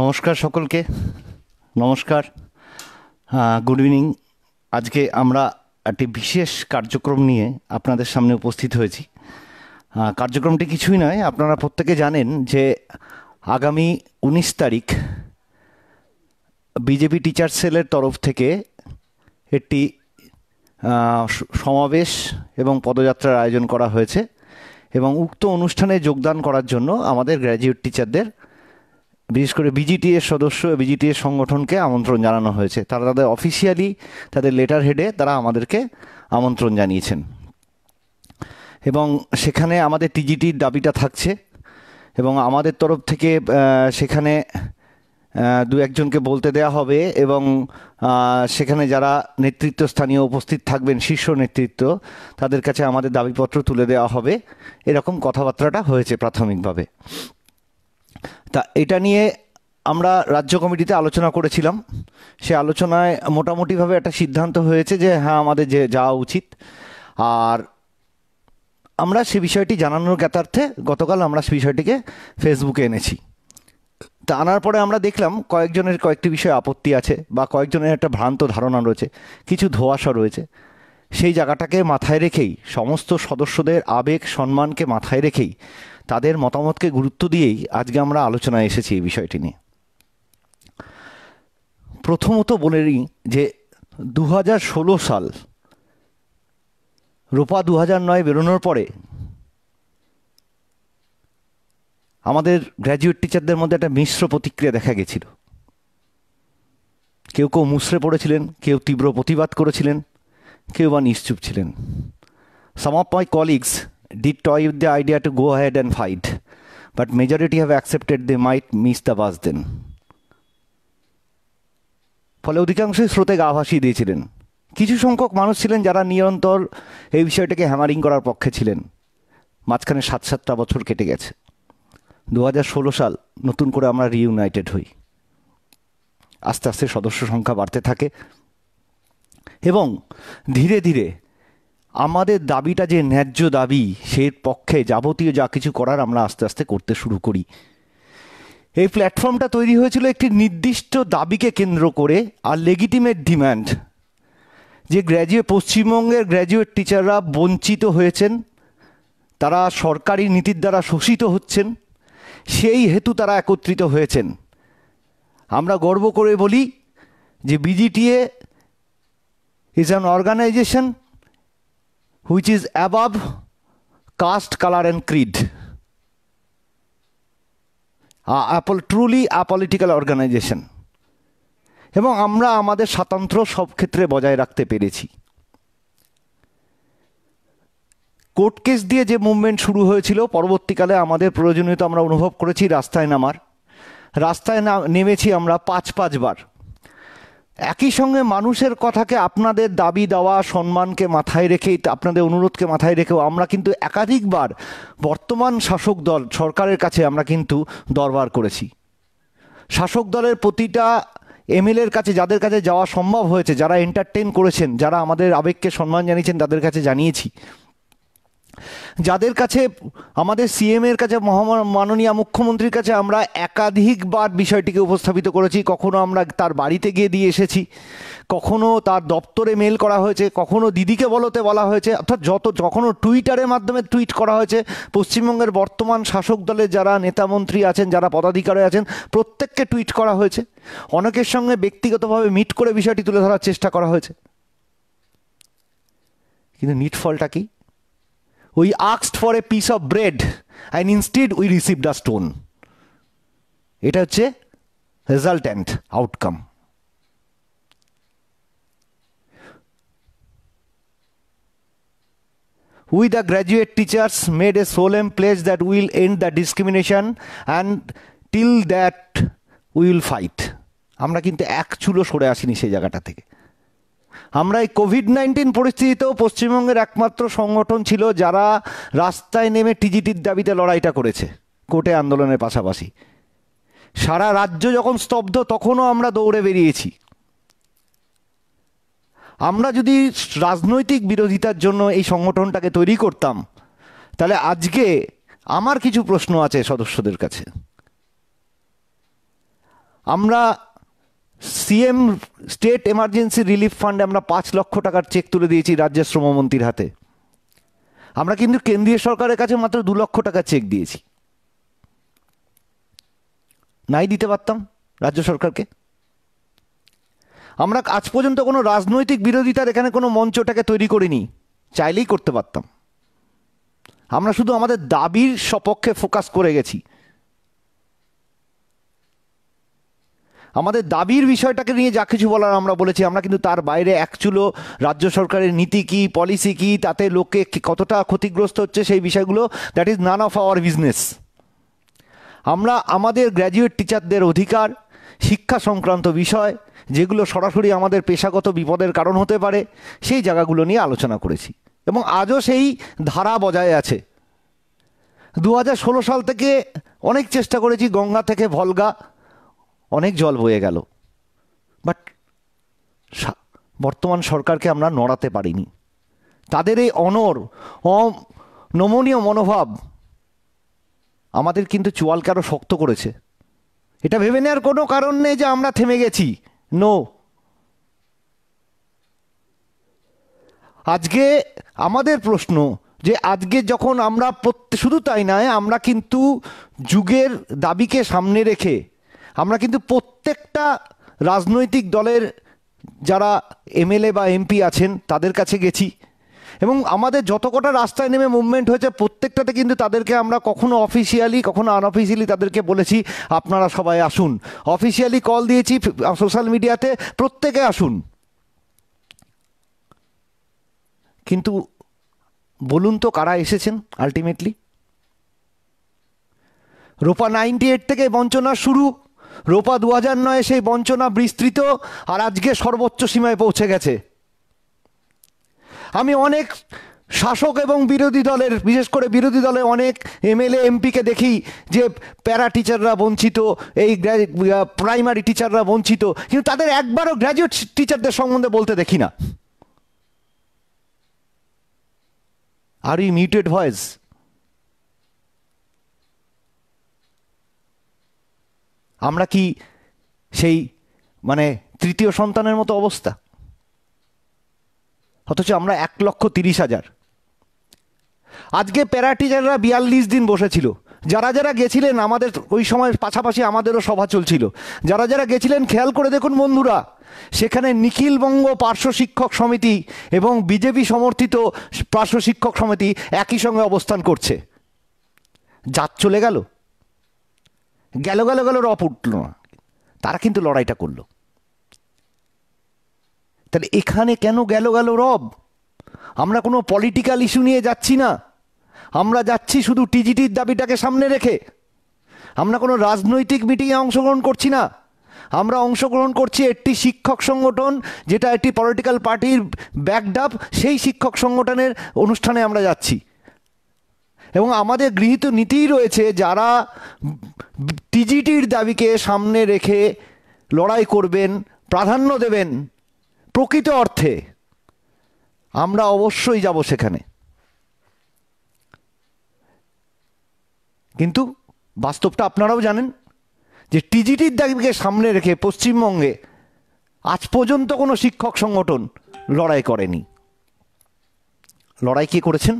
নমস্কার সকলকে নমস্কার গুড ইভিনিং আজকে আমরা একটি বিশেষ কার্যক্রম নিয়ে আপনাদের সামনে উপস্থিত হয়েছি কার্যক্রমটি কিছুই নয় আপনারা প্রত্যেকে জানেন যে আগামী উনিশ তারিখ বিজেপি টিচার সেলের তরফ থেকে একটি সমাবেশ এবং পদযাত্রার আয়োজন করা হয়েছে এবং উক্ত অনুষ্ঠানে যোগদান করার জন্য আমাদের গ্র্যাজুয়েট টিচারদের বিশেষ করে এর সদস্য এর সংগঠনকে আমন্ত্রণ জানানো হয়েছে তারা তাদের অফিসিয়ালি তাদের লেটার হেডে তারা আমাদেরকে আমন্ত্রণ জানিয়েছেন এবং সেখানে আমাদের টিজিটির দাবিটা থাকছে এবং আমাদের তরফ থেকে সেখানে দু একজনকে বলতে দেয়া হবে এবং সেখানে যারা নেতৃত্ব স্থানীয় উপস্থিত থাকবেন শীর্ষ নেতৃত্ব তাদের কাছে আমাদের দাবিপত্র তুলে দেওয়া হবে এরকম কথাবার্তাটা হয়েছে প্রাথমিকভাবে তা এটা নিয়ে আমরা রাজ্য কমিটিতে আলোচনা করেছিলাম সে আলোচনায় মোটামুটিভাবে একটা সিদ্ধান্ত হয়েছে যে হ্যাঁ আমাদের যে যাওয়া উচিত আর আমরা সে বিষয়টি জানানোর জ্ঞাতার্থে গতকাল আমরা সে বিষয়টিকে ফেসবুকে এনেছি তা আনার পরে আমরা দেখলাম কয়েকজনের কয়েকটি বিষয়ে আপত্তি আছে বা কয়েকজনের একটা ভ্রান্ত ধারণা রয়েছে কিছু ধোয়াশা রয়েছে সেই জায়গাটাকে মাথায় রেখেই সমস্ত সদস্যদের আবেগ সম্মানকে মাথায় রেখেই তাদের মতামতকে গুরুত্ব দিয়েই আজকে আমরা আলোচনায় এসেছি এই বিষয়টি নিয়ে প্রথমত বলে নিই যে দু সাল রোপা দু হাজার নয় বেরোনোর পরে আমাদের গ্র্যাজুয়েট টিচারদের মধ্যে একটা মিশ্র প্রতিক্রিয়া দেখা গেছিল কেউ কেউ মুসড়ে পড়েছিলেন কেউ তীব্র প্রতিবাদ করেছিলেন কেউ বা নিশ্চুপ ছিলেন some of my colleagues did toy with the idea to go ahead and fight, but majority have accepted they might miss the bus then. ফলে অধিকাংশই স্রোতে গা ভাসিয়ে দিয়েছিলেন কিছু সংখ্যক মানুষ ছিলেন যারা নিরন্তর এই বিষয়টাকে হ্যামারিং করার পক্ষে ছিলেন মাঝখানে সাত সাতটা বছর কেটে গেছে দু সাল নতুন করে আমরা রিউনাইটেড হই আস্তে আস্তে সদস্য সংখ্যা বাড়তে থাকে এবং ধীরে ধীরে আমাদের দাবিটা যে ন্যায্য দাবি সে পক্ষে যাবতীয় যা কিছু করার আমরা আস্তে আস্তে করতে শুরু করি এই প্ল্যাটফর্মটা তৈরি হয়েছিল একটি নির্দিষ্ট দাবিকে কেন্দ্র করে আর লেগিটিমেট ডিম্যান্ড যে গ্র্যাজুয়েট পশ্চিমবঙ্গের গ্র্যাজুয়েট টিচাররা বঞ্চিত হয়েছেন তারা সরকারি নীতির দ্বারা শোষিত হচ্ছেন সেই হেতু তারা একত্রিত হয়েছেন আমরা গর্ব করে বলি যে BGTA is an organization which is above caste, color, and creed. Uh, truly a political organization. এবং আমরা আমাদের স্বাতন্ত্র সব ক্ষেত্রে বজায় রাখতে পেরেছি কোর্ট কেস দিয়ে যে মুভমেন্ট শুরু হয়েছিল পরবর্তীকালে আমাদের প্রয়োজনীয়তা আমরা অনুভব করেছি রাস্তায় নামার রাস্তায় নেমেছি আমরা পাঁচ পাঁচবার একই সঙ্গে মানুষের কথাকে আপনাদের দাবি দেওয়া সম্মানকে মাথায় রেখেই আপনাদের অনুরোধকে মাথায় রেখেও আমরা কিন্তু একাধিকবার বর্তমান শাসক দল সরকারের কাছে আমরা কিন্তু দরবার করেছি শাসক দলের প্রতিটা এমএলএর কাছে যাদের কাছে যাওয়া সম্ভব হয়েছে যারা এন্টারটেন করেছেন যারা আমাদের আবেগকে সম্মান জানিয়েছেন তাদের কাছে জানিয়েছি যাদের কাছে আমাদের সিএম এর কাছে মাননীয় মুখ্যমন্ত্রীর কাছে আমরা একাধিকবার বিষয়টিকে উপস্থাপিত করেছি কখনো আমরা তার বাড়িতে গিয়ে দিয়ে এসেছি কখনো তার দপ্তরে মেল করা হয়েছে কখনো দিদিকে বলতে বলা হয়েছে অর্থাৎ যত কখনো টুইটারের মাধ্যমে টুইট করা হয়েছে পশ্চিমবঙ্গের বর্তমান শাসক দলের যারা নেতামন্ত্রী আছেন যারা পদাধিকারে আছেন প্রত্যেককে টুইট করা হয়েছে অনেকের সঙ্গে ব্যক্তিগতভাবে মিট করে বিষয়টি তুলে ধরার চেষ্টা করা হয়েছে কিন্তু নিট ফলটা কি We asked for a piece of bread and instead we received a stone. এটা হচ্ছে resultant outcome We, the graduate teachers, made a solemn pledge that we will end the discrimination and till that we will fight. আমরা কিন্তু এক চুলো সরে আসিনি সেই জায়গাটা থেকে আমরা এই কোভিড নাইন্টিন পরিস্থিতিতেও পশ্চিমবঙ্গের একমাত্র সংগঠন ছিল যারা রাস্তায় নেমে টিজিটির দাবিতে লড়াইটা করেছে কোর্টে আন্দোলনের পাশাপাশি সারা রাজ্য যখন স্তব্ধ তখনও আমরা দৌড়ে বেরিয়েছি আমরা যদি রাজনৈতিক বিরোধিতার জন্য এই সংগঠনটাকে তৈরি করতাম তাহলে আজকে আমার কিছু প্রশ্ন আছে সদস্যদের কাছে আমরা সিএম স্টেট এমার্জেন্সি রিলিফ ফান্ডে আমরা পাঁচ লক্ষ টাকার চেক তুলে দিয়েছি রাজ্যের শ্রমমন্ত্রীর হাতে আমরা কিন্তু কেন্দ্রীয় সরকারের কাছে মাত্র দু লক্ষ টাকা চেক দিয়েছি নাই দিতে পারতাম রাজ্য সরকারকে আমরা আজ পর্যন্ত কোনো রাজনৈতিক বিরোধিতার এখানে কোনো মঞ্চটাকে তৈরি করিনি চাইলেই করতে পারতাম আমরা শুধু আমাদের দাবির সপক্ষে ফোকাস করে গেছি আমাদের দাবির বিষয়টাকে নিয়ে যা কিছু বলার আমরা বলেছি আমরা কিন্তু তার বাইরে একচুলো রাজ্য সরকারের নীতি কি পলিসি কি তাতে লোকে কতটা ক্ষতিগ্রস্ত হচ্ছে সেই বিষয়গুলো that is none of our business আমরা আমাদের গ্র্যাজুয়েট টিচারদের অধিকার শিক্ষা সংক্রান্ত বিষয় যেগুলো সরাসরি আমাদের পেশাগত বিপদের কারণ হতে পারে সেই জায়গাগুলো নিয়ে আলোচনা করেছি এবং আজও সেই ধারা বজায় আছে দু সাল থেকে অনেক চেষ্টা করেছি গঙ্গা থেকে ভলগা অনেক জল বয়ে গেল বাট বর্তমান সরকারকে আমরা নড়াতে পারিনি তাদের এই অনর অনমনীয় মনোভাব আমাদের কিন্তু চোয়ালকে আরও শক্ত করেছে এটা ভেবে নেওয়ার কোনো কারণ নেই যে আমরা থেমে গেছি নো আজকে আমাদের প্রশ্ন যে আজকে যখন আমরা শুধু তাই নয় আমরা কিন্তু যুগের দাবিকে সামনে রেখে আমরা কিন্তু প্রত্যেকটা রাজনৈতিক দলের যারা এমএলএ বা এমপি আছেন তাদের কাছে গেছি এবং আমাদের যত কটা রাস্তায় নেমে মুভমেন্ট হয়েছে প্রত্যেকটাতে কিন্তু তাদেরকে আমরা কখনো অফিসিয়ালি কখনো আনঅফিসিয়ালি তাদেরকে বলেছি আপনারা সবাই আসুন অফিসিয়ালি কল দিয়েছি সোশ্যাল মিডিয়াতে প্রত্যেকে আসুন কিন্তু বলুন তো কারা এসেছেন আলটিমেটলি রোপা নাইনটি এইট থেকে বঞ্চনা শুরু রোপা দু হাজার নয় সেই বঞ্চনা বিস্তৃত আর আজকে সর্বোচ্চ সীমায় পৌঁছে গেছে আমি অনেক শাসক এবং বিরোধী দলের বিশেষ করে বিরোধী দলের অনেক এমএলএ এমপিকে দেখি যে প্যারা টিচাররা বঞ্চিত এই প্রাইমারি টিচাররা বঞ্চিত কিন্তু তাদের একবারও গ্র্যাজুয়েট টিচারদের সম্বন্ধে বলতে দেখি না আর ইউ মিউটেড ভয়েস আমরা কি সেই মানে তৃতীয় সন্তানের মতো অবস্থা অথচ আমরা এক লক্ষ তিরিশ হাজার আজকে প্যারাটিজাররা বিয়াল্লিশ দিন বসেছিল যারা যারা গেছিলেন আমাদের ওই সময় পাশাপাশি আমাদেরও সভা চলছিল যারা যারা গেছিলেন খেয়াল করে দেখুন বন্ধুরা সেখানে নিখিলবঙ্গ পার্শ্ব শিক্ষক সমিতি এবং বিজেপি সমর্থিত পার্শ্ব শিক্ষক সমিতি একই সঙ্গে অবস্থান করছে জাত চলে গেল গেল গেল গেল রপ উঠল না তারা কিন্তু লড়াইটা করলো তাহলে এখানে কেন গেল গেল রব আমরা কোনো পলিটিক্যাল ইস্যু নিয়ে যাচ্ছি না আমরা যাচ্ছি শুধু টিজিটির দাবিটাকে সামনে রেখে আমরা কোনো রাজনৈতিক মিটিংয়ে অংশগ্রহণ করছি না আমরা অংশগ্রহণ করছি একটি শিক্ষক সংগঠন যেটা একটি পলিটিক্যাল পার্টির ব্যাকডাপ সেই শিক্ষক সংগঠনের অনুষ্ঠানে আমরা যাচ্ছি এবং আমাদের গৃহীত নীতিই রয়েছে যারা টিজিটির দাবিকে সামনে রেখে লড়াই করবেন প্রাধান্য দেবেন প্রকৃত অর্থে আমরা অবশ্যই যাব সেখানে কিন্তু বাস্তবটা আপনারাও জানেন যে টিজিটির দাবিকে সামনে রেখে পশ্চিমবঙ্গে আজ পর্যন্ত কোনো শিক্ষক সংগঠন লড়াই করেনি লড়াই কে করেছেন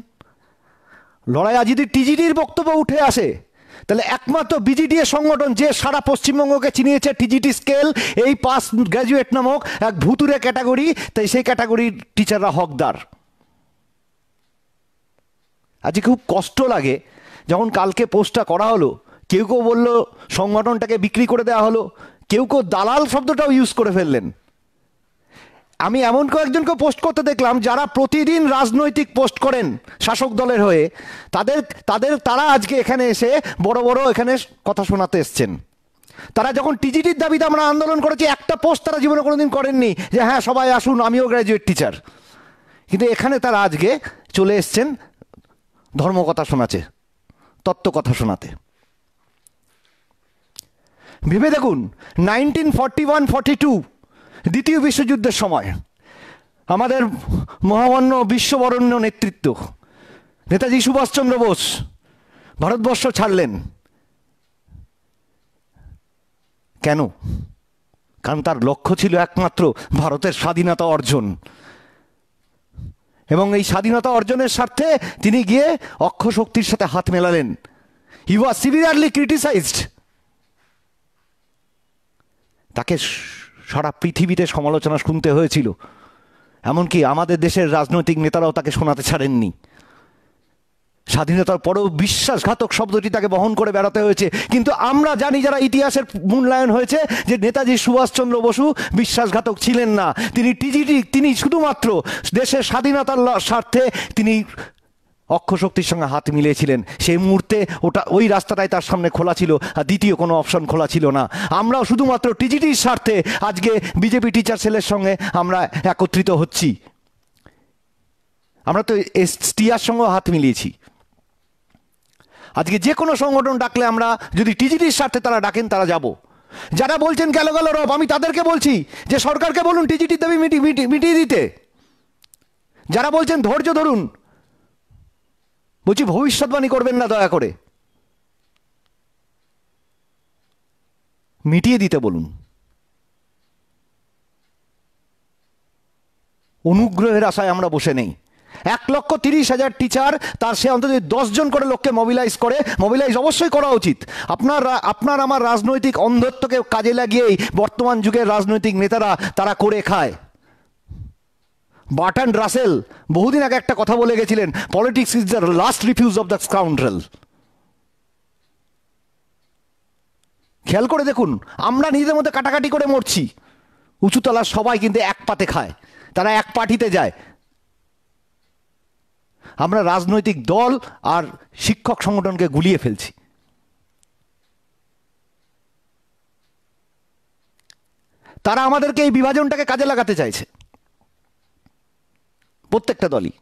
লড়াই যদি টিজিডির বক্তব্য উঠে আসে তাহলে একমাত্র বিজিডিএ সংগঠন যে সারা পশ্চিমবঙ্গকে চিনিয়েছে টিজিটি স্কেল এই পাস গ্র্যাজুয়েট নামক এক ভুতুরে ক্যাটাগরি তাই সেই ক্যাটাগরির টিচাররা হকদার আজকে খুব কষ্ট লাগে যখন কালকে পোস্টটা করা হলো কেউ কেউ বললো সংগঠনটাকে বিক্রি করে দেওয়া হলো কেউ কেউ দালাল শব্দটাও ইউজ করে ফেললেন আমি এমন কয়েকজনকে পোস্ট করতে দেখলাম যারা প্রতিদিন রাজনৈতিক পোস্ট করেন শাসক দলের হয়ে তাদের তাদের তারা আজকে এখানে এসে বড় বড় এখানে কথা শোনাতে এসছেন তারা যখন টিজিটির দাবিতে আমরা আন্দোলন করেছি একটা পোস্ট তারা জীবনে কোনোদিন করেননি যে হ্যাঁ সবাই আসুন আমিও গ্র্যাজুয়েট টিচার কিন্তু এখানে তারা আজকে চলে এসছেন ধর্মকথা শোনাচ্ছে তত্ত্ব কথা শোনাতে ভেবে দেখুন nineteen forty one forty two দ্বিতীয় বিশ্বযুদ্ধের সময় আমাদের মহামান্য বিশ্ববরণ্য নেতৃত্ব নেতাজি সুভাষচন্দ্র বোস ভারতবর্ষ ছাড়লেন কেন কারণ তার লক্ষ্য ছিল একমাত্র ভারতের স্বাধীনতা অর্জন এবং এই স্বাধীনতা অর্জনের স্বার্থে তিনি গিয়ে অক্ষ শক্তির সাথে হাত মেলালেন হি ওয়াজ সিভিয়ারলি ক্রিটিসাইজড তাকে সারা পৃথিবীতে সমালোচনা শুনতে হয়েছিল এমনকি আমাদের দেশের রাজনৈতিক নেতারাও তাকে শোনাতে ছাড়েননি স্বাধীনতার পরেও বিশ্বাসঘাতক শব্দটি তাকে বহন করে বেড়াতে হয়েছে কিন্তু আমরা জানি যারা ইতিহাসের মূল্যায়ন হয়েছে যে নেতাজি সুভাষচন্দ্র বসু বিশ্বাসঘাতক ছিলেন না তিনি টিজিটি তিনি শুধুমাত্র দেশের স্বাধীনতার স্বার্থে তিনি অক্ষশক্তির সঙ্গে হাত মিলিয়েছিলেন সেই মুহূর্তে ওটা ওই রাস্তাটাই তার সামনে খোলা ছিল আর দ্বিতীয় কোনো অপশন খোলা ছিল না আমরাও শুধুমাত্র টিজিটির স্বার্থে আজকে বিজেপি টিচার সেলের সঙ্গে আমরা একত্রিত হচ্ছি আমরা তো এস টিয়ার সঙ্গেও হাত মিলিয়েছি আজকে যে কোনো সংগঠন ডাকলে আমরা যদি টিজিটির স্বার্থে তারা ডাকেন তারা যাব যারা বলছেন গেল গেল রব আমি তাদেরকে বলছি যে সরকারকে বলুন টিজিটির দাবি মিটিয়ে দিতে যারা বলছেন ধৈর্য ধরুন বলছি ভবিষ্যৎবাণী করবেন না দয়া করে মিটিয়ে দিতে বলুন অনুগ্রহের আশায় আমরা বসে নেই এক লক্ষ তিরিশ হাজার টিচার তার সে অন্তত দশজন করে লোককে মোবিলাইজ করে মোবিলাইজ অবশ্যই করা উচিত আপনার আপনার আমার রাজনৈতিক অন্ধত্বকে কাজে লাগিয়েই বর্তমান যুগের রাজনৈতিক নেতারা তারা করে খায় বার্টান রাসেল বহুদিন আগে একটা কথা বলে গেছিলেন politics is the last refuge of the scoundrel খেয়াল করে দেখুন আমরা নিজেদের মধ্যে কাটাকাটি করে মরছি উঁচুতলার সবাই কিন্তু এক পাতে খায় তারা এক পার্টিতে যায় আমরা রাজনৈতিক দল আর শিক্ষক সংগঠনকে গুলিয়ে ফেলছি তারা আমাদেরকে এই বিভাজনটাকে কাজে লাগাতে চাইছে প্রত্যেকটা দলই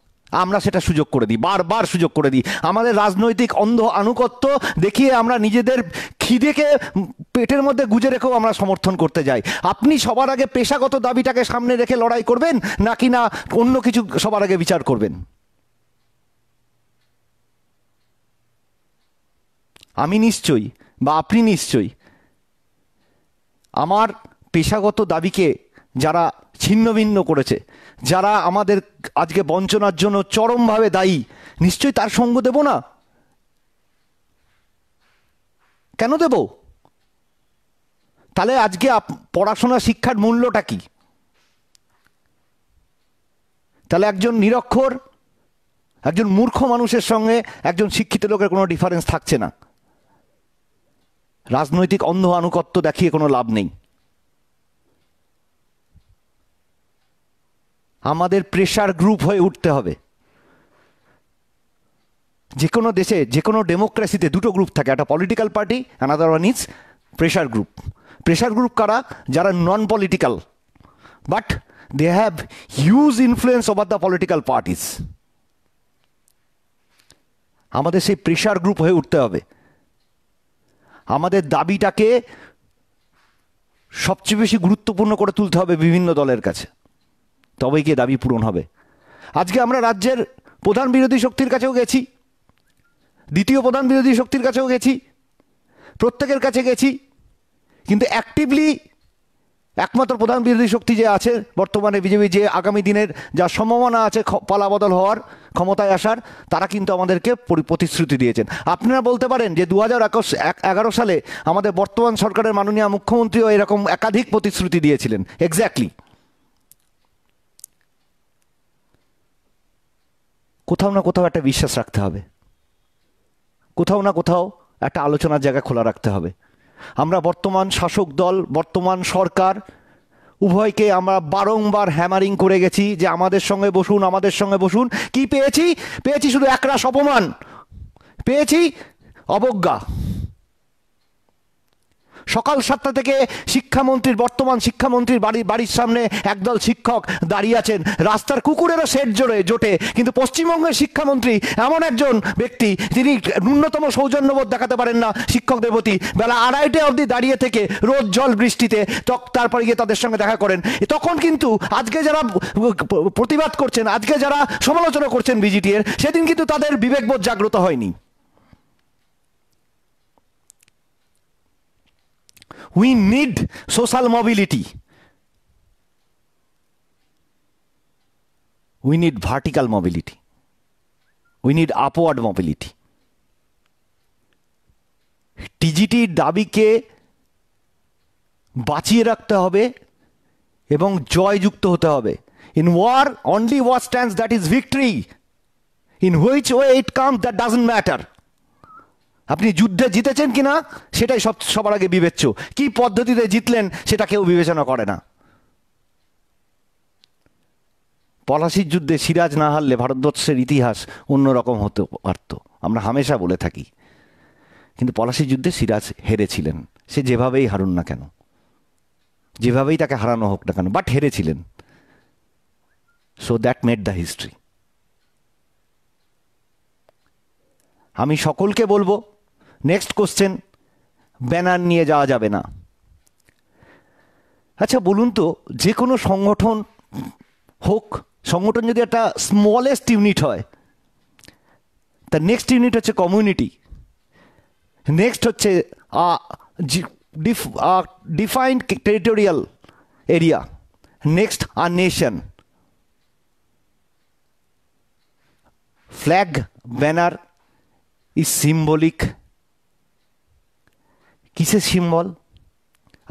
আমরা সেটা সুযোগ করে দিই বারবার সুযোগ করে দিই আমাদের রাজনৈতিক অন্ধ আনুগত্য দেখিয়ে আমরা নিজেদের খিদেকে পেটের মধ্যে গুজে রেখেও আমরা সমর্থন করতে যাই আপনি সবার আগে পেশাগত দাবিটাকে সামনে রেখে লড়াই করবেন নাকি না অন্য কিছু সবার আগে বিচার করবেন আমি নিশ্চয়ই বা আপনি নিশ্চয়ই আমার পেশাগত দাবিকে যারা ছিন্নভিন্ন করেছে যারা আমাদের আজকে বঞ্চনার জন্য চরমভাবে দায়ী নিশ্চয়ই তার সঙ্গ দেব না কেন দেব তাহলে আজকে পড়াশোনা শিক্ষার মূল্যটা কি তাহলে একজন নিরক্ষর একজন মূর্খ মানুষের সঙ্গে একজন শিক্ষিত লোকের কোনো ডিফারেন্স থাকছে না রাজনৈতিক অন্ধ আনুকত্য দেখিয়ে কোনো লাভ নেই আমাদের প্রেশার গ্রুপ হয়ে উঠতে হবে যে কোনো দেশে যে কোনো ডেমোক্রেসিতে দুটো গ্রুপ থাকে একটা political party another one is pressure group pressure group কারা যারা non political but they have huge influence over the political parties আমাদের সেই প্রেশার গ্রুপ হয়ে উঠতে হবে আমাদের দাবিটাকে সবচেয়ে বেশি গুরুত্বপূর্ণ করে তুলতে হবে বিভিন্ন দলের কাছে তবেই গিয়ে দাবি পূরণ হবে আজকে আমরা রাজ্যের প্রধান বিরোধী শক্তির কাছেও গেছি দ্বিতীয় প্রধান বিরোধী শক্তির কাছেও গেছি প্রত্যেকের কাছে গেছি কিন্তু অ্যাক্টিভলি একমাত্র প্রধান বিরোধী শক্তি যে আছে বর্তমানে বিজেপি যে আগামী দিনের যা সম্ভাবনা আছে পালাবদল হওয়ার ক্ষমতায় আসার তারা কিন্তু আমাদেরকে প্রতিশ্রুতি দিয়েছেন আপনারা বলতে পারেন যে দু হাজার এগারো সালে আমাদের বর্তমান সরকারের মাননীয় মুখ্যমন্ত্রীও এরকম একাধিক প্রতিশ্রুতি দিয়েছিলেন এক্স্যাক্টলি কোথাও না কোথাও একটা বিশ্বাস রাখতে হবে কোথাও না কোথাও একটা আলোচনার জায়গা খোলা রাখতে হবে আমরা বর্তমান শাসক দল বর্তমান সরকার উভয়কে আমরা বারংবার হ্যামারিং করে গেছি যে আমাদের সঙ্গে বসুন আমাদের সঙ্গে বসুন কি পেয়েছি পেয়েছি শুধু একরাশ অপমান পেয়েছি অবজ্ঞা সকাল সাতটা থেকে শিক্ষামন্ত্রীর বর্তমান শিক্ষামন্ত্রীর বাড়ি বাড়ির সামনে একদল শিক্ষক দাঁড়িয়ে আছেন রাস্তার কুকুরেরও সেট জোরে জোটে কিন্তু পশ্চিমবঙ্গের শিক্ষামন্ত্রী এমন একজন ব্যক্তি তিনি ন্যূনতম সৌজন্যবোধ দেখাতে পারেন না শিক্ষক দেবতি বেলা আড়াইটে অবধি দাঁড়িয়ে থেকে রোদ জল বৃষ্টিতে তক তারপরে গিয়ে তাদের সঙ্গে দেখা করেন তখন কিন্তু আজকে যারা প্রতিবাদ করছেন আজকে যারা সমালোচনা করছেন বিজিটিএর সেদিন কিন্তু তাদের বিবেকবোধ জাগ্রত হয়নি We need social mobility. We need vertical mobility. We need upward mobility. টিজিটির দাবিকে বাঁচিয়ে রাখতে হবে এবং জয়যুক্ত হতে হবে in war only war stands that is victory in which way it comes that doesn't matter আপনি যুদ্ধে জিতেছেন কি না সেটাই সব সবার আগে বিবেচ্য কি পদ্ধতিতে জিতলেন সেটা কেউ বিবেচনা করে না পলাশির যুদ্ধে সিরাজ না হারলে ভারতবর্ষের ইতিহাস অন্যরকম হতে পারত আমরা হামেশা বলে থাকি কিন্তু পলাশির যুদ্ধে সিরাজ হেরেছিলেন সে যেভাবেই হারুন না কেন যেভাবেই তাকে হারানো হোক না কেন বাট হেরেছিলেন so that made the history আমি সকলকে বলবো নেক্সট কোশ্চেন ব্যানার নিয়ে যাওয়া যাবে না আচ্ছা বলুন তো যে কোনো সংগঠন হোক সংগঠন যদি একটা স্মলেস্ট ইউনিট হয় তা নেক্সট ইউনিট হচ্ছে কমিউনিটি নেক্সট হচ্ছে ডিফাইন্ড টেরিটোরিয়াল এরিয়া নেক্সট আর nation flag banner is symbolic কিসের সিম্বল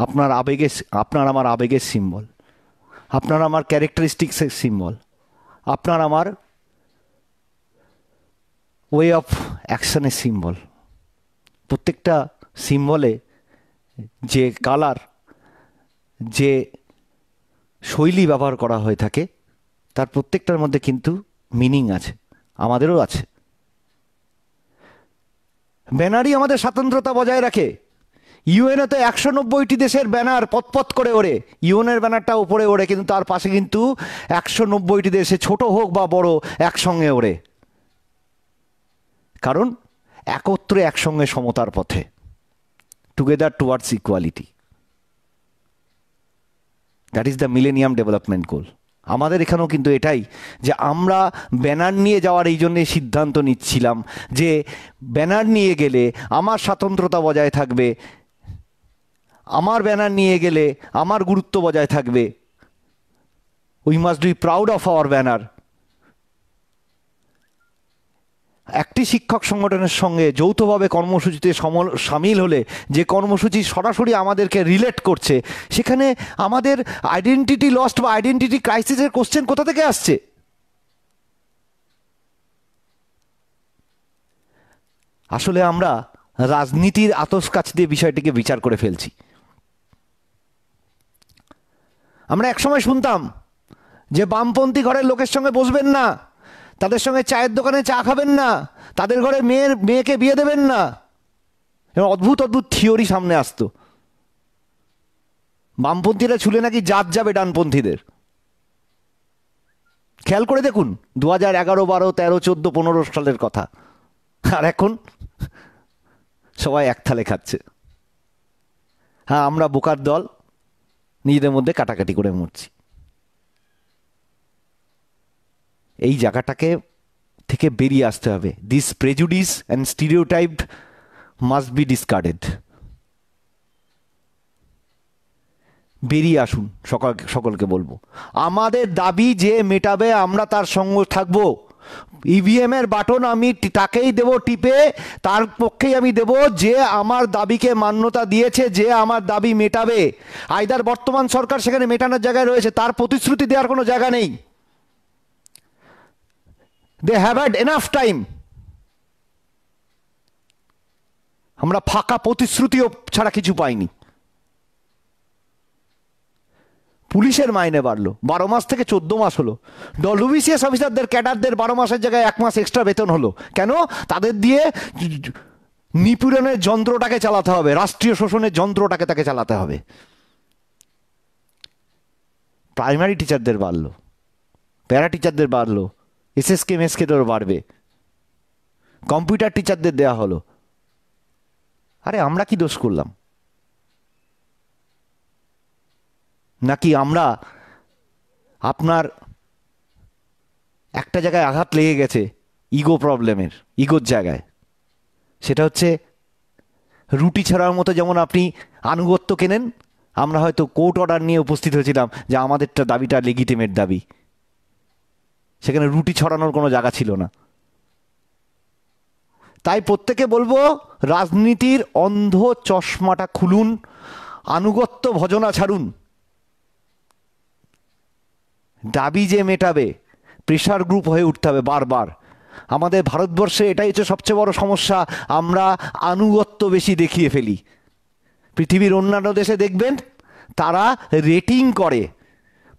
আপনার আবেগের আপনার আমার আবেগের সিম্বল আপনার আমার ক্যারেক্টারিস্টিক্সের সিম্বল আপনার আমার ওয়ে অফ অ্যাকশানের সিম্বল প্রত্যেকটা সিম্বলে যে কালার যে শৈলী ব্যবহার করা হয়ে থাকে তার প্রত্যেকটার মধ্যে কিন্তু মিনিং আছে আমাদেরও আছে ব্যানারই আমাদের স্বাতন্ত্রতা বজায় রাখে ইউএনও তো একশো নব্বইটি দেশের ব্যানার পতপত করে ওড়ে ইউএনের ব্যানারটা উপরে ওড়ে কিন্তু তার পাশে কিন্তু একশো নব্বইটি দেশে ছোট হোক বা বড় একসঙ্গে ওড়ে কারণ একত্রে একসঙ্গে সমতার পথে together towards equality that is the millennium development goal আমাদের এখানেও কিন্তু এটাই যে আমরা ব্যানার নিয়ে যাওয়ার এই জন্যে সিদ্ধান্ত নিচ্ছিলাম যে ব্যানার নিয়ে গেলে আমার স্বাতন্ত্রতা বজায় থাকবে আমার ব্যানার নিয়ে গেলে আমার গুরুত্ব বজায় থাকবে we must do proud of our banner একটি শিক্ষক সংগঠনের সঙ্গে যৌথভাবে কর্মসূচিতে সমল সামিল হলে যে কর্মসূচি সরাসরি আমাদেরকে রিলেট করছে সেখানে আমাদের আইডেন্টিটি লস্ট বা আইডেন্টিটি ক্রাইসিসের কোশ্চেন কোথা থেকে আসছে আসলে আমরা রাজনীতির আতস কাছ দিয়ে বিষয়টিকে বিচার করে ফেলছি আমরা একসময় শুনতাম যে বামপন্থী ঘরের লোকের সঙ্গে বসবেন না তাদের সঙ্গে চায়ের দোকানে চা খাবেন না তাদের ঘরে মেয়ের মেয়েকে বিয়ে দেবেন না এবং অদ্ভুত অদ্ভুত থিওরি সামনে আসতো বামপন্থীরা ছুলে নাকি জাত যাবে ডানপন্থীদের খেয়াল করে দেখুন দু হাজার এগারো বারো তেরো চোদ্দো পনেরো সালের কথা আর এখন সবাই এক থালে খাচ্ছে হ্যাঁ আমরা বোকার দল নিজেদের মধ্যে কাটাকাটি করে মরছি এই জায়গাটাকে থেকে বেরিয়ে আসতে হবে this prejudice and stereotyped must be discarded বেরিয়ে আসুন সকল সকলকে বলবো আমাদের দাবি যে মেটাবে আমরা তার সঙ্গ থাকবো ইভিএম e এর বাটন আমি তাকেই দেব টিপে তার পক্ষেই আমি দেব যে আমার দাবিকে মান্যতা দিয়েছে যে আমার দাবি মেটাবে আইদার বর্তমান সরকার সেখানে মেটানোর জায়গায় রয়েছে তার প্রতিশ্রুতি দেওয়ার কোনো জায়গা নেই they have had enough time আমরা ফাঁকা প্রতিশ্রুতিও ছাড়া কিছু পাইনি পুলিশের মাইনে বাড়লো বারো মাস থেকে চোদ্দ মাস হলো ডব্লিউবিসিএস অফিসারদের ক্যাডারদের বারো মাসের জায়গায় এক মাস এক্সট্রা বেতন হলো কেন তাদের দিয়ে নিপীড়নের যন্ত্রটাকে চালাতে হবে রাষ্ট্রীয় শোষণের যন্ত্রটাকে তাকে চালাতে হবে প্রাইমারি টিচারদের বাড়লো প্যারা টিচারদের বাড়লো এসএসকে মেসকেদেরও বাড়বে কম্পিউটার টিচারদের দেওয়া হলো আরে আমরা কি দোষ করলাম নাকি আমরা আপনার একটা জায়গায় আঘাত লেগে গেছে ইগো প্রবলেমের ইগোর জায়গায় সেটা হচ্ছে রুটি ছাড়ার মতো যেমন আপনি আনুগত্য কেনেন আমরা হয়তো কোর্ট অর্ডার নিয়ে উপস্থিত হয়েছিলাম যে আমাদেরটা দাবিটা লেগিটিমেট দাবি সেখানে রুটি ছড়ানোর কোনো জায়গা ছিল না তাই প্রত্যেকে বলবো রাজনীতির অন্ধ চশমাটা খুলুন আনুগত্য ভজনা ছাড়ুন দাবি যে মেটাবে প্রেশার গ্রুপ হয়ে উঠতে হবে বারবার আমাদের ভারতবর্ষে এটাই হচ্ছে সবচেয়ে বড় সমস্যা আমরা আনুগত্য বেশি দেখিয়ে ফেলি পৃথিবীর অন্যান্য দেশে দেখবেন তারা রেটিং করে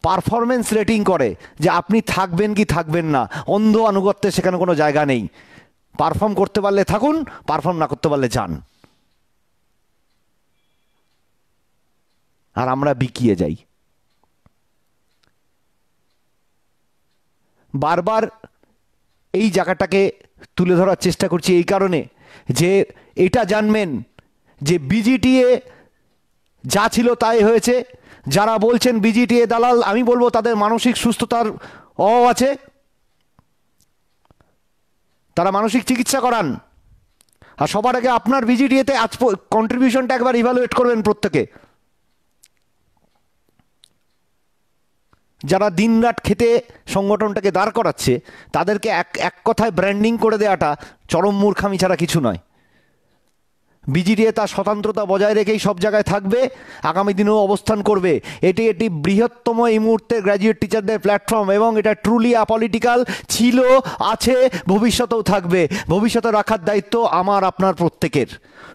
পারফরমেন্স রেটিং করে যে আপনি থাকবেন কি থাকবেন না অন্ধ আনুগত্যে সেখানে কোনো জায়গা নেই পারফর্ম করতে পারলে থাকুন পারফর্ম না করতে পারলে যান আর আমরা বিকিয়ে যাই বারবার এই জায়গাটাকে তুলে ধরার চেষ্টা করছি এই কারণে যে এটা জানবেন যে বিজিটিএ যা ছিল তাই হয়েছে যারা বলছেন বিজিটিএ দালাল আমি বলবো তাদের মানসিক সুস্থতার অভাব আছে তারা মানসিক চিকিৎসা করান আর সবার আগে আপনার ভিজিটিএতে আজ কন্ট্রিবিউশনটা একবার ইভ্যালুয়েট করবেন প্রত্যেকে যারা দিনরাত খেতে সংগঠনটাকে দাঁড় করাচ্ছে তাদেরকে এক এক কথায় ব্র্যান্ডিং করে দেওয়াটা চরম মূর্খামি ছাড়া কিছু নয় বিজিডিএ তার স্বতন্ত্রতা বজায় রেখেই সব জায়গায় থাকবে আগামী দিনেও অবস্থান করবে এটি একটি বৃহত্তম এই মুহূর্তে গ্র্যাজুয়েট টিচারদের প্ল্যাটফর্ম এবং এটা ট্রুলি অ্যাপলিটিক্যাল ছিল আছে ভবিষ্যতেও থাকবে ভবিষ্যতে রাখার দায়িত্ব আমার আপনার প্রত্যেকের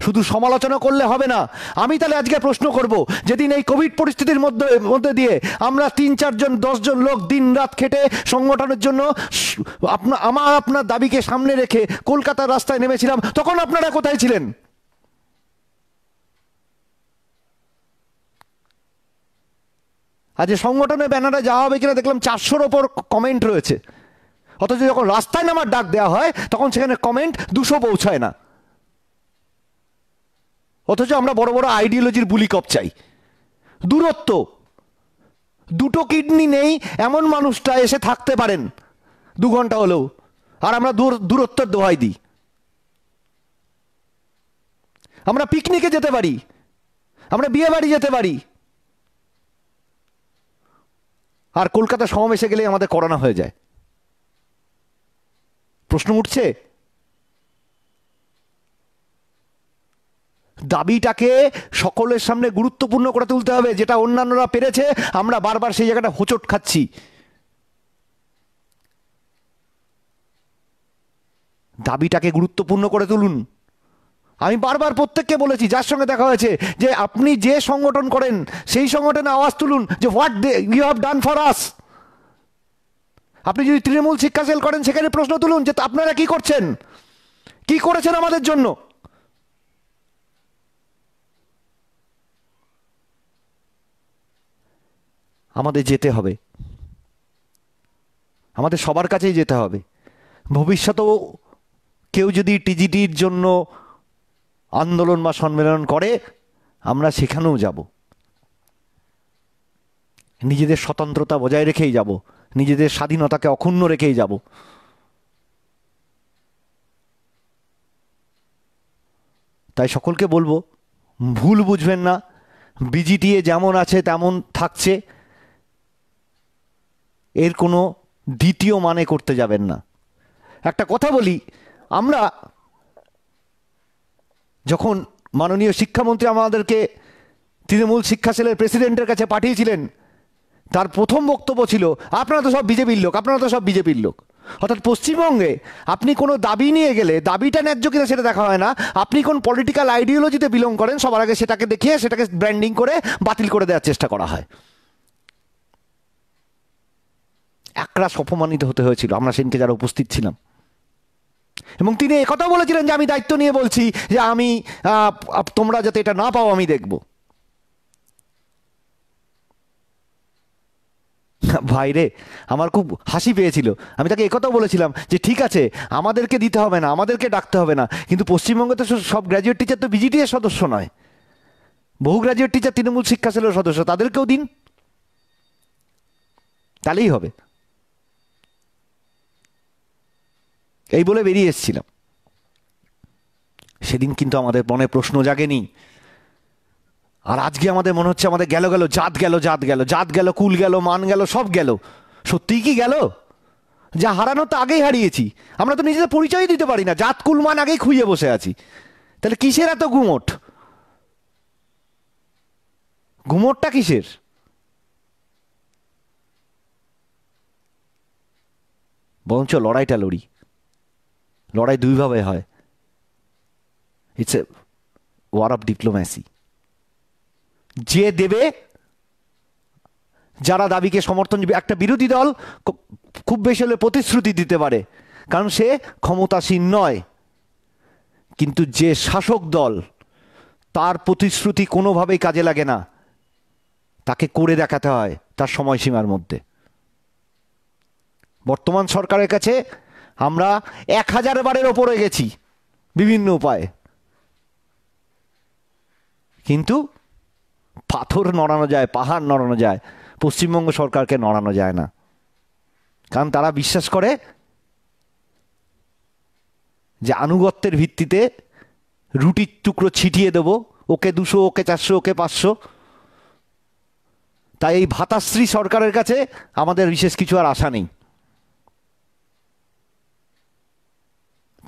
শুধু সমালোচনা করলে হবে না আমি তাহলে আজকে প্রশ্ন করব যেদিন এই কোভিড পরিস্থিতির মধ্যে মধ্যে দিয়ে আমরা তিন চারজন দশজন লোক দিন রাত খেটে সংগঠনের জন্য আপনার আমার আপনার দাবিকে সামনে রেখে কলকাতার রাস্তায় নেমেছিলাম তখন আপনারা কোথায় ছিলেন যে সংগঠনের ব্যানারে যাওয়া হবে কিনা দেখলাম চারশোর ওপর কমেন্ট রয়েছে অথচ যখন রাস্তায় নামার ডাক দেওয়া হয় তখন সেখানে কমেন্ট দুশো পৌঁছায় না অথচ আমরা বড় বড় আইডিওলজির বুলিকপ চাই দূরত্ব দুটো কিডনি নেই এমন মানুষটা এসে থাকতে পারেন দু ঘন্টা হলেও আর আমরা দূর দূরত্বের দোহাই দিই আমরা পিকনিকে যেতে পারি আমরা বিয়ে বাড়ি যেতে পারি আর কলকাতা সমাবেশে গেলে আমাদের করোনা হয়ে যায় প্রশ্ন উঠছে দাবিটাকে সকলের সামনে গুরুত্বপূর্ণ করে তুলতে হবে যেটা অন্যান্যরা পেরেছে আমরা বারবার সেই জায়গাটা হোঁচট খাচ্ছি দাবিটাকে গুরুত্বপূর্ণ করে তুলুন আমি বারবার প্রত্যেককে বলেছি যার সঙ্গে দেখা হয়েছে যে আপনি যে সংগঠন করেন সেই সংগঠনে আওয়াজ তুলুন যে what they you have done for us আপনি যদি তৃণমূল শিক্ষা সেল করেন সেখানে প্রশ্ন তুলুন যে আপনারা কি করছেন কি করেছেন আমাদের জন্য আমাদের যেতে হবে আমাদের সবার কাছেই যেতে হবে ভবিষ্যতেও কেউ যদি টিজিটির জন্য আন্দোলন বা সম্মেলন করে আমরা সেখানেও যাব নিজেদের স্বতন্ত্রতা বজায় রেখেই যাব নিজেদের স্বাধীনতাকে অক্ষুণ্ণ রেখেই যাব তাই সকলকে বলবো ভুল বুঝবেন না বিজিটিএ যেমন আছে তেমন থাকছে এর কোনো দ্বিতীয় মানে করতে যাবেন না একটা কথা বলি আমরা যখন মাননীয় শিক্ষামন্ত্রী আমাদেরকে তৃণমূল শিক্ষা সেলের প্রেসিডেন্টের কাছে পাঠিয়েছিলেন তার প্রথম বক্তব্য ছিল আপনারা তো সব বিজেপির লোক আপনারা তো সব বিজেপির লোক অর্থাৎ পশ্চিমবঙ্গে আপনি কোনো দাবি নিয়ে গেলে দাবিটা ন্যায্য কিনা সেটা দেখা হয় না আপনি কোন পলিটিক্যাল আইডিওলজিতে বিলং করেন সবার আগে সেটাকে দেখিয়ে সেটাকে ব্র্যান্ডিং করে বাতিল করে দেওয়ার চেষ্টা করা হয় একরাশ অপমানিত হতে হয়েছিল আমরা সেদিনকে যারা উপস্থিত ছিলাম এবং তিনি কথা বলেছিলেন যে আমি দায়িত্ব নিয়ে বলছি যে আমি তোমরা যাতে এটা না পাও আমি দেখব ভাইরে আমার খুব হাসি পেয়েছিল আমি তাকে একথাও বলেছিলাম যে ঠিক আছে আমাদেরকে দিতে হবে না আমাদেরকে ডাকতে হবে না কিন্তু পশ্চিমবঙ্গে তো সব গ্র্যাজুয়েট টিচার তো বিজিটিএর সদস্য নয় বহু গ্র্যাজুয়েট টিচার তৃণমূল শিক্ষা সেলের সদস্য তাদেরকেও দিন তাহলেই হবে এই বলে বেরিয়ে এসেছিলাম সেদিন কিন্তু আমাদের মনে প্রশ্ন জাগেনি আর আজকে আমাদের মনে হচ্ছে আমাদের গেল গেল জাত গেল জাত গেল জাত গেল কুল গেল মান গেল সব গেল সত্যিই কি গেল যা হারানো তো আগেই হারিয়েছি আমরা তো নিজেদের পরিচয় দিতে পারি না জাত কুল মান আগেই খুঁজে বসে আছি তাহলে কিসের এত গুমোট ঘুমোরটা কিসের বরঞ্চ লড়াইটা লড়ি লড়াই দুইভাবে হয় it's a war of diplomacy যে দেবে যারা দাবিকে সমর্থন একটা বিরোধী দল খুব বেশি হলে প্রতিশ্রুতি দিতে পারে কারণ সে ক্ষমতাসীন নয় কিন্তু যে শাসক দল তার প্রতিশ্রুতি কোনোভাবেই কাজে লাগে না তাকে করে দেখাতে হয় তার সময়সীমার মধ্যে বর্তমান সরকারের কাছে আমরা এক হাজার বারের ওপরে গেছি বিভিন্ন উপায়ে কিন্তু পাথর নড়ানো যায় পাহাড় নড়ানো যায় পশ্চিমবঙ্গ সরকারকে নড়ানো যায় না কারণ তারা বিশ্বাস করে যে আনুগত্যের ভিত্তিতে রুটির টুকরো ছিটিয়ে দেবো ওকে দুশো ওকে চারশো ওকে পাঁচশো তাই এই ভাতাশ্রী সরকারের কাছে আমাদের বিশেষ কিছু আর আশা নেই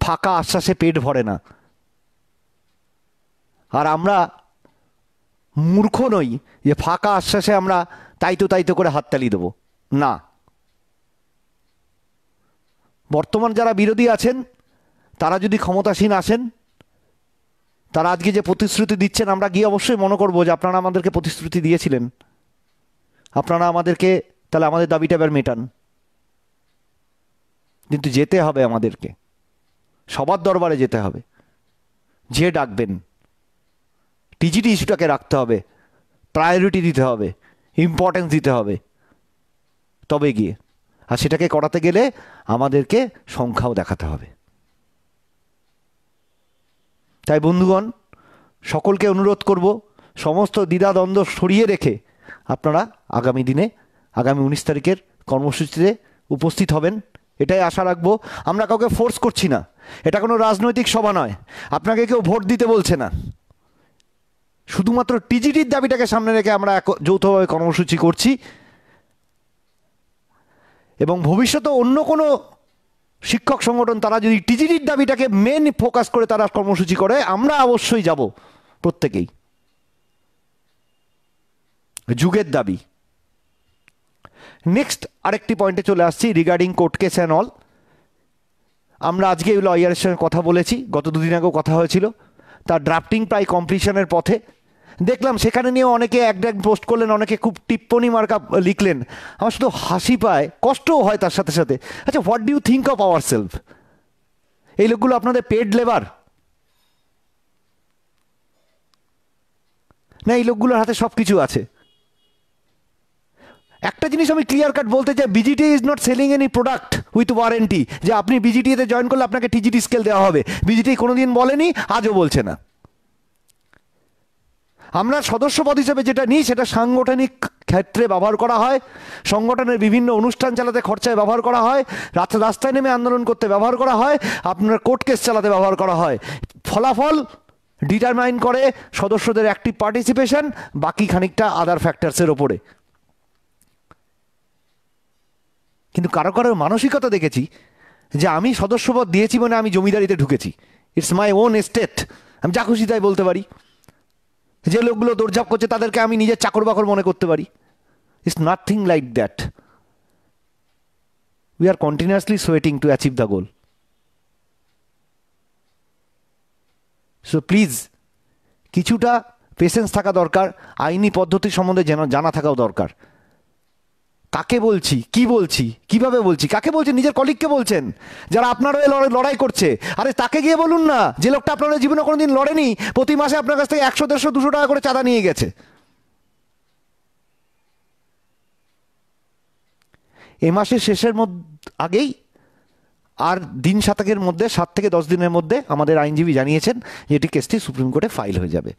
ফাঁকা আশ্বাসে পেট ভরে না আর আমরা মূর্খ নই যে ফাঁকা আশ্বাসে আমরা তাইতো তাইতো করে হাততালি দেব না বর্তমান যারা বিরোধী আছেন তারা যদি ক্ষমতাসীন আসেন তারা আজকে যে প্রতিশ্রুতি দিচ্ছেন আমরা গিয়ে অবশ্যই মনে করব যে আপনারা আমাদেরকে প্রতিশ্রুতি দিয়েছিলেন আপনারা আমাদেরকে তাহলে আমাদের দাবিটা এবার মেটান কিন্তু যেতে হবে আমাদেরকে সবার দরবারে যেতে হবে যে ডাকবেন টিজিটি ইস্যুটাকে রাখতে হবে প্রায়োরিটি দিতে হবে ইম্পর্টেন্স দিতে হবে তবে গিয়ে আর সেটাকে করাতে গেলে আমাদেরকে সংখ্যাও দেখাতে হবে তাই বন্ধুগণ সকলকে অনুরোধ করব সমস্ত দ্বিধাদ্বন্দ্ব সরিয়ে রেখে আপনারা আগামী দিনে আগামী উনিশ তারিখের কর্মসূচিতে উপস্থিত হবেন এটাই আশা রাখবো আমরা কাউকে ফোর্স করছি না এটা কোনো রাজনৈতিক সভা নয় আপনাকে কেউ ভোট দিতে বলছে না শুধুমাত্র টিজিটির দাবিটাকে সামনে রেখে আমরা যৌথভাবে কর্মসূচি করছি এবং ভবিষ্যতে অন্য কোনো শিক্ষক সংগঠন তারা যদি টিজিটির দাবিটাকে মেন ফোকাস করে তারা কর্মসূচি করে আমরা অবশ্যই যাব প্রত্যেকেই যুগের দাবি নেক্সট আরেকটি পয়েন্টে চলে আসছি regarding court case and all আমরা আজকে লয়ারের সঙ্গে কথা বলেছি গত দুদিন আগেও কথা হয়েছিল তার ড্রাফটিং প্রায় কমপ্লিশনের পথে দেখলাম সেখানে নিয়ে অনেকে এক ড্যাক পোস্ট করলেন অনেকে খুব টিপ্পনি মার্কা লিখলেন আমার শুধু হাসি পায় কষ্টও হয় তার সাথে সাথে আচ্ছা what do you think of our self এই লোকগুলো আপনাদের পেড লেবার না এই লোকগুলোর হাতে সব কিছু আছে একটা জিনিস আমি ক্লিয়ার কাট বলতে চাই BGT is not selling any product with warranty যে আপনি বিজিটিতে জয়েন করলে আপনাকে টিজিটি স্কেল দেওয়া হবে বিজিটি কোনোদিন বলেনি আজও বলছে না আমরা সদস্যপদ হিসেবে যেটা নিই সেটা সাংগঠনিক ক্ষেত্রে ব্যবহার করা হয় সংগঠনের বিভিন্ন অনুষ্ঠান চালাতে খরচায় ব্যবহার করা হয় রাত রাস্তায় নেমে আন্দোলন করতে ব্যবহার করা হয় আপনার কোর্ট কেস চালাতে ব্যবহার করা হয় ফলাফল ডিটারমাইন করে সদস্যদের অ্যাক্টিভ পার্টিসিপেশন বাকি খানিকটা আদার ফ্যাক্টরসের ওপরে কিন্তু কারো কারো মানসিকতা দেখেছি যে আমি সদস্যপদ দিয়েছি মানে আমি জমিদারিতে ঢুকেছি ইটস মাই ওন এস্টেট আমি যা খুশি তাই বলতে পারি যে লোকগুলো দরজাপ করছে তাদেরকে আমি নিজের চাকর বাকর মনে করতে পারি it's nothing like that we are continuously sweating to achieve the goal so please কিছুটা পেশেন্স থাকা দরকার আইনি পদ্ধতি সম্বন্ধে জানা থাকাও দরকার কাকে বলছি কি বলছি কিভাবে বলছি কাকে বলছেন নিজের কলিগকে বলছেন যারা আপনার হয়ে লড়াই করছে আরে তাকে গিয়ে বলুন না যে লোকটা আপনার জীবনে কোনো দিন লড়েনি প্রতি মাসে আপনার কাছ থেকে একশো দেড়শো দুশো টাকা করে চাঁদা নিয়ে গেছে এ মাসের শেষের আগেই আর দিন সাতাকের মধ্যে সাত থেকে দশ দিনের মধ্যে আমাদের আইনজীবী জানিয়েছেন যে এটি কেসটি সুপ্রিম কোর্টে ফাইল হয়ে যাবে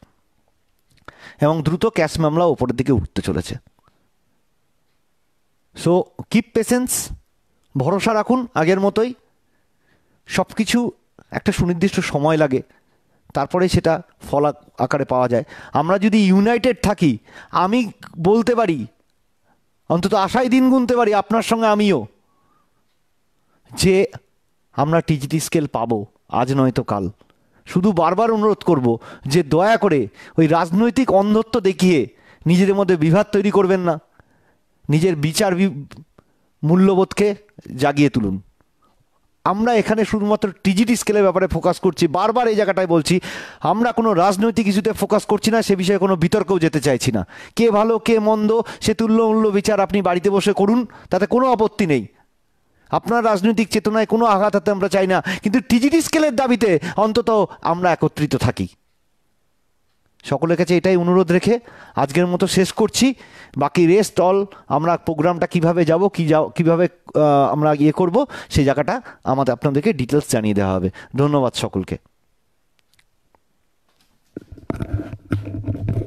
এবং দ্রুত ক্যাশ মামলা ওপরের দিকে উঠতে চলেছে সো কিপ পেশেন্স ভরসা রাখুন আগের মতোই সব কিছু একটা সুনির্দিষ্ট সময় লাগে তারপরে সেটা ফল আকারে পাওয়া যায় আমরা যদি ইউনাইটেড থাকি আমি বলতে পারি অন্তত আশায় দিন গুনতে পারি আপনার সঙ্গে আমিও যে আমরা টিজিটি স্কেল পাবো আজ নয় তো কাল শুধু বারবার অনুরোধ করব যে দয়া করে ওই রাজনৈতিক অন্ধত্ব দেখিয়ে নিজেদের মধ্যে বিভাদ তৈরি করবেন না নিজের বিচার মূল্যবোধকে জাগিয়ে তুলুন আমরা এখানে শুধুমাত্র টিজিটি স্কেলের ব্যাপারে ফোকাস করছি বারবার এই জায়গাটায় বলছি আমরা কোনো রাজনৈতিক ইস্যুতে ফোকাস করছি না সে বিষয়ে কোনো বিতর্কেও যেতে চাইছি না কে ভালো কে মন্দ সে তুল্যমূল্য বিচার আপনি বাড়িতে বসে করুন তাতে কোনো আপত্তি নেই আপনার রাজনৈতিক চেতনায় কোনো আঘাত হাতে আমরা চাই না কিন্তু টিজিটি স্কেলের দাবিতে অন্তত আমরা একত্রিত থাকি সকলের কাছে এটাই অনুরোধ রেখে আজকের মতো শেষ করছি বাকি রেস্ট অল আমরা প্রোগ্রামটা কিভাবে যাব কী যা কীভাবে আমরা ইয়ে করব সেই জায়গাটা আমাদের আপনাদেরকে ডিটেলস জানিয়ে দেওয়া হবে ধন্যবাদ সকলকে